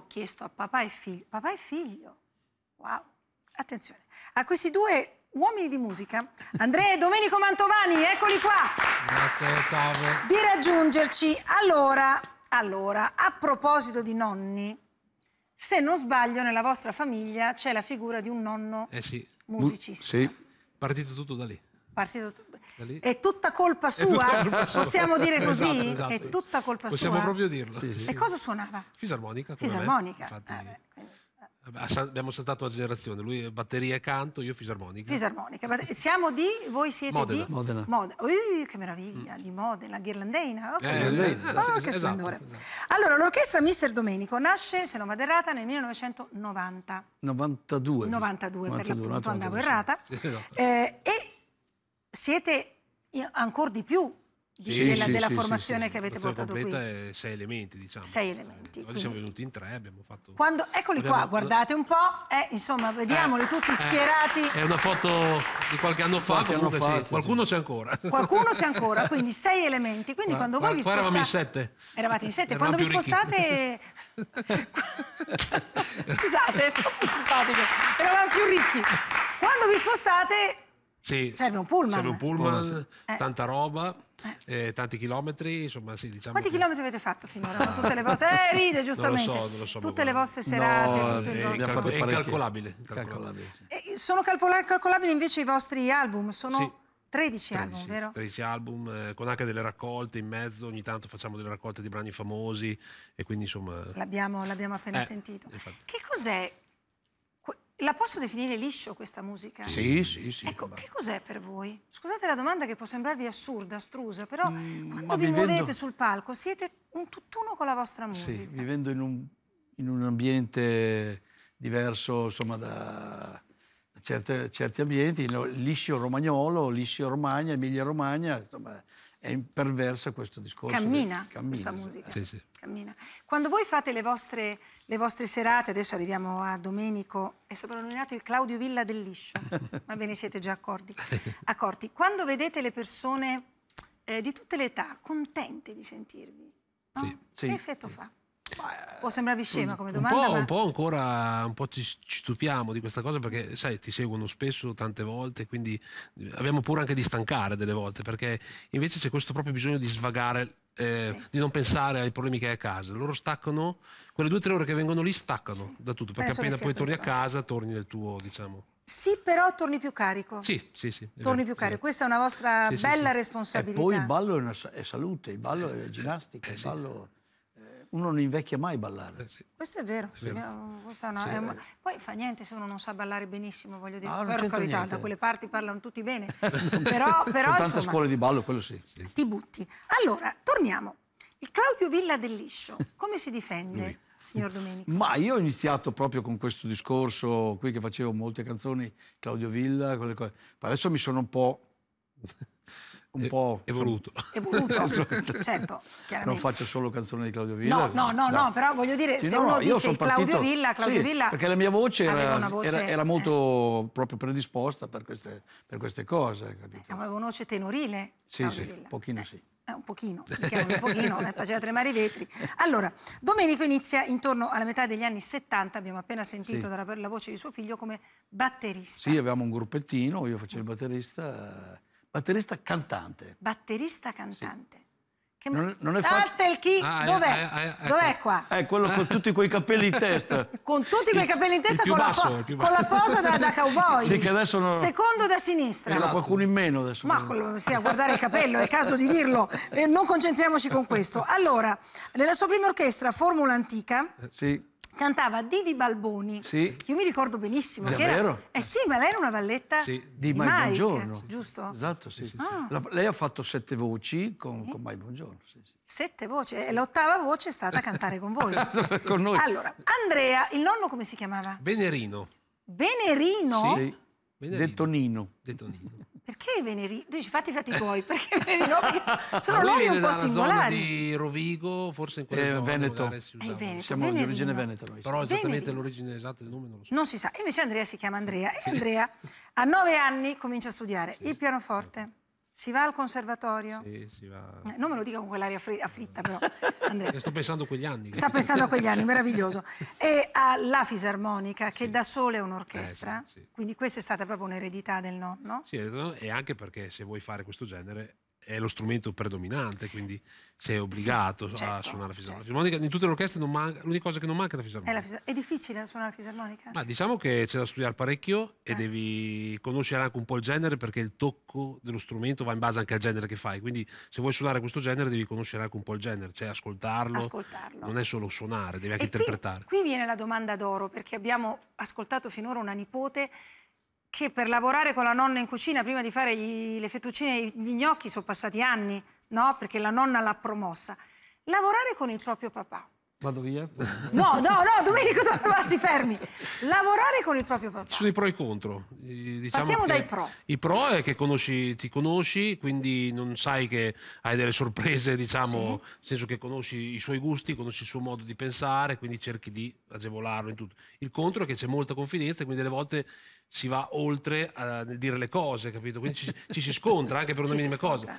ho chiesto a papà e figlio, papà e figlio, wow, attenzione, a questi due uomini di musica, Andrea e Domenico Mantovani, eccoli qua. Grazie, salve. Di raggiungerci. Allora, allora, a proposito di nonni, se non sbaglio nella vostra famiglia c'è la figura di un nonno eh sì. musicista. sì, partito tutto da lì. Partito tutto è tutta colpa sua? Tutta Possiamo sua. dire esatto, così? Esatto, esatto. È tutta colpa Possiamo sua? Possiamo proprio dirlo. Sì, sì. E cosa suonava? Fisarmonica. Fisarmonica. Infatti, ah, Abbiamo saltato la generazione, lui batteria e canto, io fisarmonica. Fisarmonica, siamo di, voi siete Modena. di? Modena. Modena. Uh, che meraviglia, mm. di Modena, Ghirlandeina. Okay. Eh, Oh, che esatto, splendore. Esatto, esatto. Allora, l'orchestra Mister Domenico nasce, se non vado errata, nel 1990. 92. 92, 92 per l'appunto, andavo errata. Esatto. eh, e siete ancora di più di, sì, della, sì, della sì, formazione che avete portato qui. È sei elementi, diciamo. Sei elementi. Eh, oggi siamo venuti in tre, abbiamo fatto... Quando, eccoli abbiamo... qua, guardate un po', eh, insomma, vediamoli eh, tutti eh, schierati. È una foto di qualche anno fa, qualche comunque, anno fa, qualcuno c'è ancora. Qualcuno c'è ancora, quindi sei elementi. Quindi quando qua, vi spostate... eravamo in sette. Eravate in sette. Eravamo quando vi spostate... Scusate, è troppo simpatico. Eravamo più ricchi. Quando vi spostate sì, serve un pullman. Serve un pullman, eh. tanta roba, eh. eh. tanti chilometri, insomma sì, diciamo Quanti che... chilometri avete fatto finora? Con tutte le vostre... Eh, ride giustamente. Non lo so, non lo so, tutte le vostre serate, no, vostro... È calcolabile. incalcolabile. Sì. Eh, sono calcolabili invece i vostri album, sono... Sì. 13, 13, album, vero? 13 album, eh, con anche delle raccolte in mezzo, ogni tanto facciamo delle raccolte di brani famosi e quindi insomma... L'abbiamo, appena eh, sentito. Infatti. Che cos'è la posso definire liscio questa musica? Sì, sì, sì. Ecco, ma... che cos'è per voi? Scusate la domanda che può sembrarvi assurda, astrusa, però mm, quando vi vivendo... muovete sul palco siete un tutt'uno con la vostra musica. Sì, vivendo in un, in un ambiente diverso, insomma, da certe, certi ambienti, liscio romagnolo, liscio Romagna, Emilia Romagna, insomma, è perversa questo discorso. Cammina, che, cammina questa esatto. musica. Sì, sì. Cammina. Quando voi fate le vostre, le vostre, serate, adesso arriviamo a Domenico, è soprannominato il Claudio Villa del Liscio, ma ve ne siete già accorti. accorti. Quando vedete le persone eh, di tutte le età contente di sentirvi, no? sì, che effetto fa? Può sembrarvi scema come domanda. Un po', ma... un po ancora, un po' ci, ci, stupiamo di questa cosa perché, sai, ti seguono spesso, tante volte, quindi eh, abbiamo pure anche di stancare delle volte, perché invece c'è questo proprio bisogno di svagare, eh, sì. di non pensare ai problemi che hai a casa. Loro staccano, quelle due o tre ore che vengono lì staccano sì. da tutto, perché Penso appena poi torni questo. a casa, torni nel tuo, diciamo... Sì, però torni più carico. Sì, sì, sì. Torni più carico. Questa è una vostra sì, bella responsabilità. E poi il ballo è, una, è salute, il ballo è ginnastica, eh, il ballo uno non invecchia mai a ballare. Eh sì. Questo è vero. È vero. È una, sì, è una... Eh. Poi fa niente se uno non sa ballare benissimo, voglio dire, ah, per carità, niente. da quelle parti parlano tutti bene. però, però tante insomma, scuole di ballo, quello sì. sì. Ti butti. Allora, torniamo. Il Claudio Villa del Liscio, come si difende? Lui. Signor Domenico. Ma io ho iniziato proprio con questo discorso qui che facevo molte canzoni, Claudio Villa, quelle cose. Adesso mi sono un po' un po' evoluto. Evoluto, certo. Non faccio solo canzoni di Claudio Villa. No, no, no, no. no però voglio dire, sì, se no, uno dice partito, Claudio Villa, Claudio sì, Villa... Perché la mia voce, era, voce era, era, molto eh. proprio predisposta per queste, per queste cose. Capito? Aveva una voce tenorile, Sì, Claudio sì, Villa. Eh, eh, diciamo un pochino eh. sì. un pochino, un pochino, faceva tremare i vetri. Allora, Domenico inizia intorno alla metà degli anni 70, abbiamo appena sentito sì. dalla, la voce di suo figlio, come batterista. Sì, avevamo un gruppettino, io facevo il batterista Batterista cantante. Batterista cantante. Sì. Che non, non è facile. chi? Ah, eh, Dov'è? Ah, ah, Dov'è qua? È eh, quello con tutti quei capelli in testa. con tutti quei capelli in testa, con, basso, la con, la posa da, da cowboy. Sì, non... Secondo da sinistra. Esatto. qualcuno in meno adesso. Ma quello, sì, a guardare il capello, è caso di dirlo. Eh, non concentriamoci con questo. Allora, nella sua prima orchestra, Formula Antica. Sì cantava Didi Balboni, sì. che io mi ricordo benissimo. Davvero? eh sì, ma lei era una valletta sì, di, di Mai Mike, Buongiorno. Giusto? Esatto, sì. sì, ah. sì. La, lei ha fatto sette voci con, sì. con Mai Buongiorno. Sette voci, e l'ottava voce è stata cantare con voi. con noi. Allora, Andrea, il nonno come si chiamava? Venerino. Venerino? Sì. Venerino. Detto Nino. Detto Nino perché veneri? Dici, fatti i fatti tuoi, perché veneri no? sono nomi un po' singolari. di Rovigo, forse in quella eh, Veneto. si eh, Veneto, Siamo venerino. di origine Veneto. noi. Però esattamente venerino. l'origine esatta del nome non lo so. Non si sa. Invece Andrea si chiama Andrea e Andrea a nove anni comincia a studiare sì. il pianoforte. Si va al conservatorio? Sì, si va. Eh, non me lo dica con quell'aria afflitta, però. Andrea. Sto pensando a quegli anni. Sta pensando a quegli anni, meraviglioso. E alla fisarmonica, che sì. da sola è un'orchestra. Eh, sì, sì. Quindi questa è stata proprio un'eredità del nonno. Sì, e anche perché se vuoi fare questo genere è lo strumento predominante, quindi sei obbligato sì, certo, a suonare la fisarmonica. Certo. fisarmonica. In tutte le orchestre non manca, l'unica cosa che non manca è la fisarmonica. È, la fis è difficile suonare la fisarmonica? Ma diciamo che c'è da studiare parecchio e eh. devi conoscere anche un po' il genere perché il tocco dello strumento va in base anche al genere che fai, quindi se vuoi suonare questo genere devi conoscere anche un po' il genere, cioè ascoltarlo, ascoltarlo. non è solo suonare, devi anche e interpretare. Qui, qui viene la domanda d'oro perché abbiamo ascoltato finora una nipote che per lavorare con la nonna in cucina, prima di fare gli, le fettuccine e gli gnocchi, sono passati anni, no? Perché la nonna l'ha promossa. Lavorare con il proprio papà Vado via? No, no, no, Domenico dove va? Si fermi. Lavorare con il proprio papà. Ci sono i pro e i contro. Diciamo Partiamo dai pro. I pro è che conosci, ti conosci, quindi non sai che hai delle sorprese, diciamo, sì. nel senso che conosci i suoi gusti, conosci il suo modo di pensare, quindi cerchi di agevolarlo in tutto. Il contro è che c'è molta confidenza e quindi delle volte si va oltre a eh, dire le cose, capito? Quindi ci, ci si scontra anche per una ci minima cosa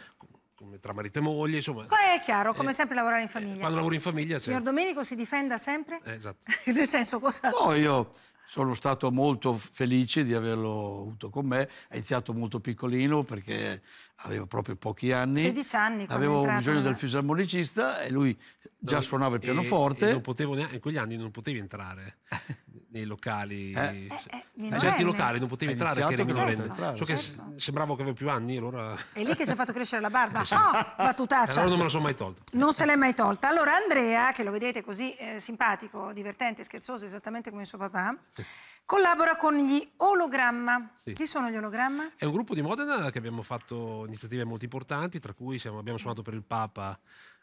tra marito e moglie, insomma. Poi è chiaro, eh, come eh, sempre lavorare in eh, famiglia. quando lavoro in famiglia, Signor Domenico si difenda sempre? Eh, esatto. Nel senso, cosa... No, io sono stato molto felice di averlo avuto con me. È iniziato molto piccolino perché aveva proprio pochi anni. 16 anni. Avevo bisogno nella... del fisarmonicista e lui già Dove... suonava il pianoforte. E, e neanche, in quegli anni non potevi entrare. nei locali, eh, eh in cioè, eh, certi locali non potevi entrare perché erano certo, certo. Cioè sembrava che avevo più anni allora... È lì che si è fatto crescere la barba, sì. oh, battutaccia! Allora non me la sono mai tolta. Non se l'è mai tolta. Allora Andrea, che lo vedete così eh, simpatico, divertente, scherzoso, esattamente come il suo papà, collabora con gli Ologramma. Sì. Chi sono gli Ologramma? È un gruppo di Modena che abbiamo fatto iniziative molto importanti, tra cui siamo, abbiamo suonato per il Papa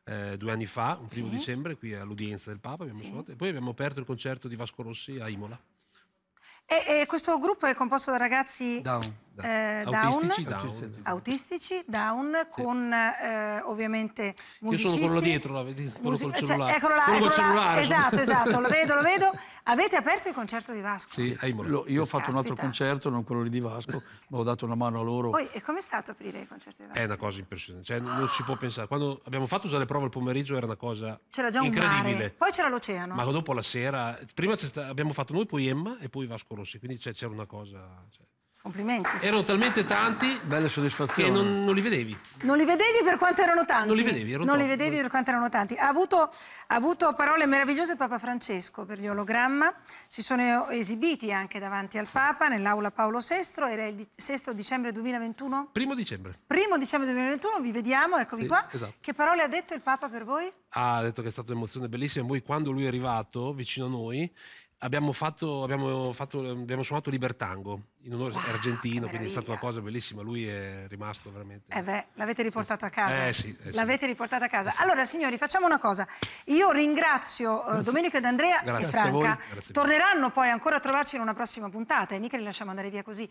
eh, due anni fa, un primo sì. dicembre, qui all'udienza del Papa, abbiamo sì. fatto, e poi abbiamo aperto il concerto di Vasco Rossi a Imola. E, e questo gruppo è composto da ragazzi... Down eh, autistici, down, autistici, autistici down, sì. con eh, ovviamente musicisti. Io sono quello dietro, la vedi, quello music- col cioè, cellulare. Cioè, eccolo là, quello eccolo là. Esatto, esatto, lo vedo, lo vedo. Avete aperto il concerto di Vasco? Sì, lo, io ho fatto Caspita. un altro concerto, non quello lì di Vasco, ma ho dato una mano a loro. Poi, e com'è stato aprire il concerto di Vasco? È una cosa impressionante, cioè, non si può pensare. Quando abbiamo fatto già le prove al pomeriggio era una cosa C'era già un incredibile. Mare. Poi c'era l'oceano. Ma dopo la sera, prima abbiamo fatto noi, poi Emma e poi Vasco Rossi, quindi cioè, c'era una cosa... Cioè... Complimenti. Erano talmente tanti belle soddisfazioni. che non, non, li vedevi. Non li vedevi per quanto erano tanti. Non li vedevi, erano non tanti. li vedevi per quanto erano tanti. Ha avuto, ha avuto parole meravigliose Papa Francesco per gli ologramma. Si sono esibiti anche davanti al Papa nell'aula Paolo VI. Era il 6 dicembre 2021? Primo dicembre. Primo dicembre 2021, vi vediamo, eccovi sì, qua. Esatto. Che parole ha detto il Papa per voi? Ha detto che è stata un'emozione bellissima. Voi, quando lui è arrivato vicino a noi Abbiamo, fatto, abbiamo, fatto, abbiamo suonato Libertango in onore wow, argentino, quindi è stata una cosa bellissima. Lui è rimasto veramente. Eh beh, l'avete riportato a casa. Eh sì. Eh sì. l'avete riportato a casa. Eh sì. Allora, signori, facciamo una cosa. Io ringrazio eh, Grazie. Domenico ed Andrea Grazie e Franca. Torneranno poi ancora a trovarci in una prossima puntata e mica li lasciamo andare via così.